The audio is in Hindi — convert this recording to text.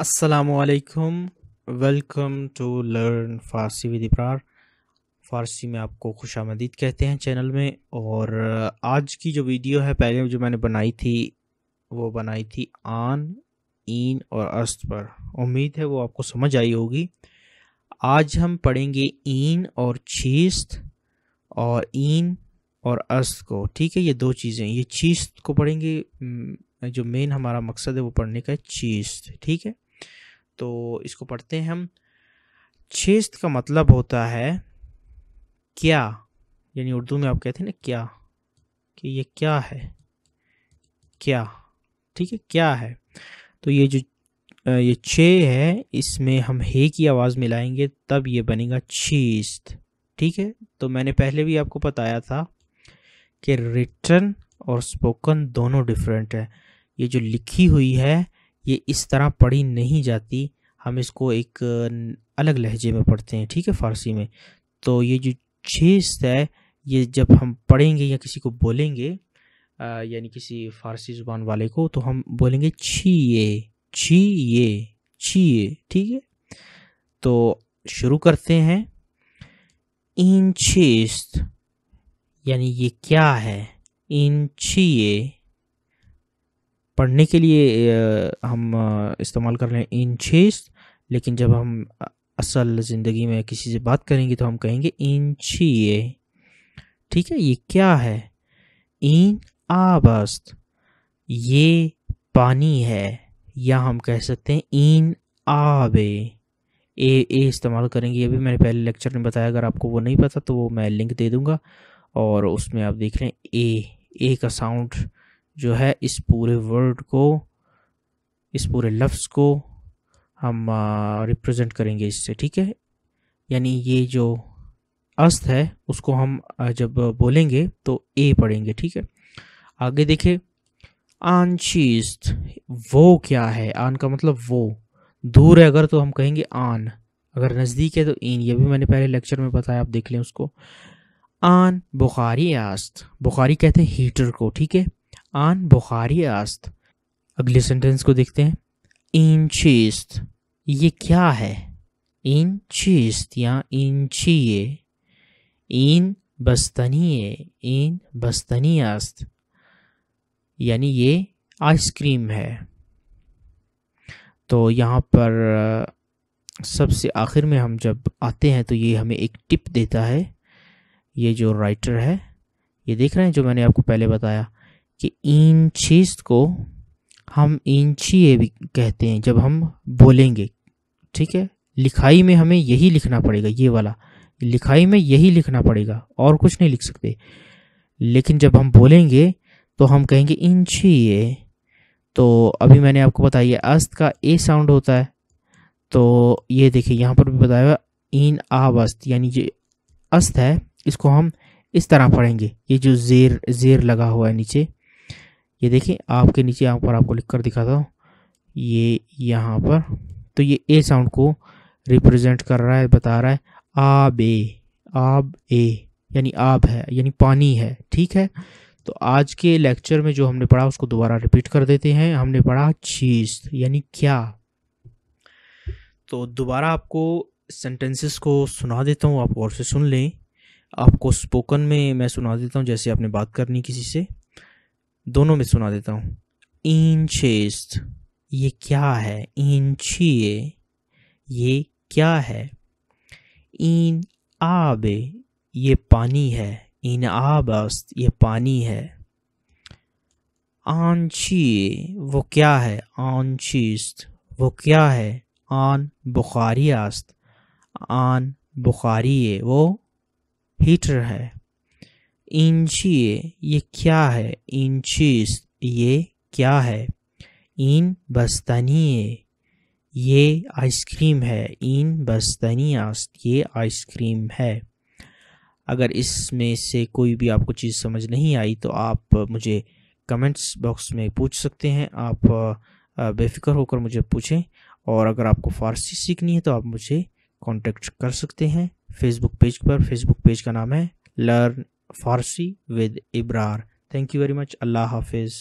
असलकुम welcome to learn Farsi with Ibrar Farsi में आपको खुश आमदीद कहते हैं चैनल में और आज की जो वीडियो है पहले जो मैंने बनाई थी वो बनाई थी आन ईन और अस्त पर उम्मीद है वो आपको समझ आई होगी आज हम पढ़ेंगे ईन और छीस्त और ईन और अस्त को ठीक है ये दो चीज़ें ये छीस्त को पढ़ेंगे जो मेन हमारा मकसद है वो पढ़ने का है चीज ठीक है तो इसको पढ़ते हैं हम छेस्त का मतलब होता है क्या यानी उर्दू में आप कहते हैं ना क्या कि ये क्या है क्या ठीक है क्या है तो ये जो ये छ है इसमें हम हे की आवाज़ मिलाएंगे तब ये बनेगा छेस्त ठीक है तो मैंने पहले भी आपको बताया था कि रिटर्न और स्पोकन दोनों डिफरेंट है ये जो लिखी हुई है ये इस तरह पढ़ी नहीं जाती हम इसको एक अलग लहजे में पढ़ते हैं ठीक है फ़ारसी में तो ये जो छेस्त है ये जब हम पढ़ेंगे या किसी को बोलेंगे यानी किसी फ़ारसी ज़ुबान वाले को तो हम बोलेंगे छी ये छी ये छी ये ठीक है तो शुरू करते हैं इन छेस्त यानी ये क्या है इन छी ये पढ़ने के लिए हम इस्तेमाल कर रहे हैं इन छीस लेकिन जब हम असल ज़िंदगी में किसी से बात करेंगे तो हम कहेंगे इन छिए ठीक है ये क्या है इन आबस्त ये पानी है या हम कह सकते हैं इन आबे ए ए इस्तेमाल करेंगे ये भी मैंने पहले लेक्चर में बताया अगर आपको वो नहीं पता तो वो मैं लिंक दे दूंगा और उसमें आप देख लें ए ए का साउंड जो है इस पूरे वर्ड को इस पूरे लफ्ज़ को हम रिप्रेजेंट करेंगे इससे ठीक है यानी ये जो अस्त है उसको हम जब बोलेंगे तो ए पढ़ेंगे ठीक है आगे देखें आंशीस्त वो क्या है आन का मतलब वो दूर है अगर तो हम कहेंगे आन अगर नज़दीक है तो इन ये भी मैंने पहले लेक्चर में बताया आप देख लें उसको आन बुखारी आस्त बुखारी कहते हैं हीटर को ठीक है आन बुखारी आस्त अगले सेंटेंस को देखते हैं इन चीस्त ये क्या है इन चीस्त या इन चीए इन बस्तनीय इन बस्तनी आस्त यानी ये आइसक्रीम है तो यहाँ पर सबसे आखिर में हम जब आते हैं तो ये हमें एक टिप देता है ये जो राइटर है ये देख रहे हैं जो मैंने आपको पहले बताया कि इन चीज को हम इंची ये भी कहते हैं जब हम बोलेंगे ठीक है लिखाई में हमें यही लिखना पड़ेगा ये वाला लिखाई में यही लिखना पड़ेगा और कुछ नहीं लिख सकते लेकिन जब हम बोलेंगे तो हम कहेंगे इंची ये तो अभी मैंने आपको बताया अस्त का ए साउंड होता है तो ये देखिए यहाँ पर भी बताया हुआ इन आवस्त यानी जो अस्त है इसको हम इस तरह पढ़ेंगे ये जो जेर जेर लगा हुआ है नीचे ये देखिए आपके नीचे यहाँ पर आपको लिख कर दिखाता हूँ ये यहाँ पर तो ये ए साउंड को रिप्रेजेंट कर रहा है बता रहा है आब ए आब ए यानी आब है यानी पानी है ठीक है तो आज के लेक्चर में जो हमने पढ़ा उसको दोबारा रिपीट कर देते हैं हमने पढ़ा चीज यानी क्या तो दोबारा आपको सेंटेंसेस को सुना देता हूँ आप और से सुन लें आपको स्पोकन में मैं सुना देता हूँ जैसे आपने बात करनी किसी से दोनों में सुना देता हूँ इंचेस्ट ये क्या है इंचिए ये क्या है इन आबे ये पानी है इन आबस्त ये पानी है आंची वो क्या है छिस्त वो क्या है आन बुखारी आस्त आन बुखारी वो हीटर है इंची ये क्या है इंचीस ये क्या है इन बस्तनिए ये आइसक्रीम है इन बस्तनियास ये आइसक्रीम है अगर इसमें से कोई भी आपको चीज़ समझ नहीं आई तो आप मुझे कमेंट्स बॉक्स में पूछ सकते हैं आप बेफिक्र होकर मुझे पूछें और अगर आपको फ़ारसी सीखनी है तो आप मुझे कांटेक्ट कर सकते हैं फेसबुक पेज पर फेसबुक पेज का नाम है learn Farsi with Ibrar. Thank you very much. Allah Hafiz.